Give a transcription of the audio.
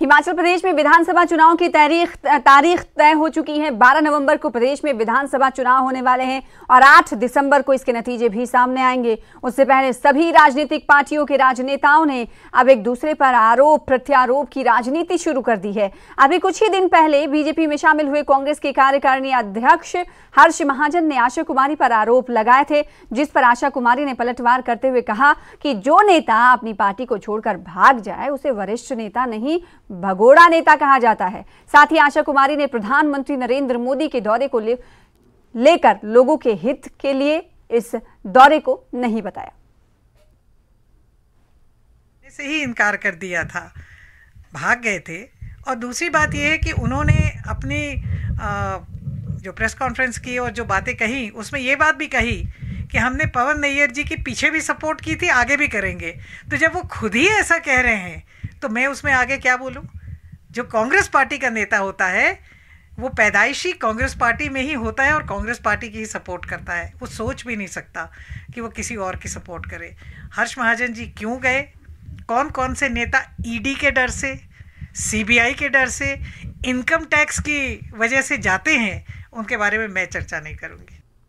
हिमाचल प्रदेश में विधानसभा चुनाव की तारीख तारीख तय हो चुकी है 12 नवंबर को प्रदेश में विधानसभा चुनाव होने वाले हैं और 8 दिसंबर को इसके नतीजे भी सामने आएंगे उससे पहले सभी राजनीतिक पार्टियों के राजनेताओं ने अब एक दूसरे पर आरोप प्रत्यारोप की राजनीति शुरू कर दी है अभी कुछ ही दिन पहले बीजेपी में शामिल हुए कांग्रेस के कार्यकारिणी अध्यक्ष हर्ष महाजन ने आशा कुमारी पर आरोप लगाए थे जिस पर आशा कुमारी ने पलटवार करते हुए कहा कि जो नेता अपनी पार्टी को छोड़कर भाग जाए उसे वरिष्ठ नेता नहीं भगोड़ा नेता कहा जाता है साथ ही आशा कुमारी ने प्रधानमंत्री नरेंद्र मोदी के दौरे को ले, लेकर लोगों के हित के लिए इस दौरे को नहीं बताया से ही इनकार कर दिया था भाग गए थे और दूसरी बात यह है कि उन्होंने अपनी जो प्रेस कॉन्फ्रेंस की और जो बातें कही उसमें यह बात भी कही कि हमने पवन नैयर जी के पीछे भी सपोर्ट की थी आगे भी करेंगे तो जब वो खुद ही ऐसा कह रहे हैं तो मैं उसमें आगे क्या बोलूँ जो कांग्रेस पार्टी का नेता होता है वो पैदाइशी कांग्रेस पार्टी में ही होता है और कांग्रेस पार्टी की ही सपोर्ट करता है वो सोच भी नहीं सकता कि वो किसी और की सपोर्ट करे हर्ष महाजन जी क्यों गए कौन कौन से नेता ईडी e के डर से सीबीआई के डर से इनकम टैक्स की वजह से जाते हैं उनके बारे में मैं चर्चा नहीं करूँगी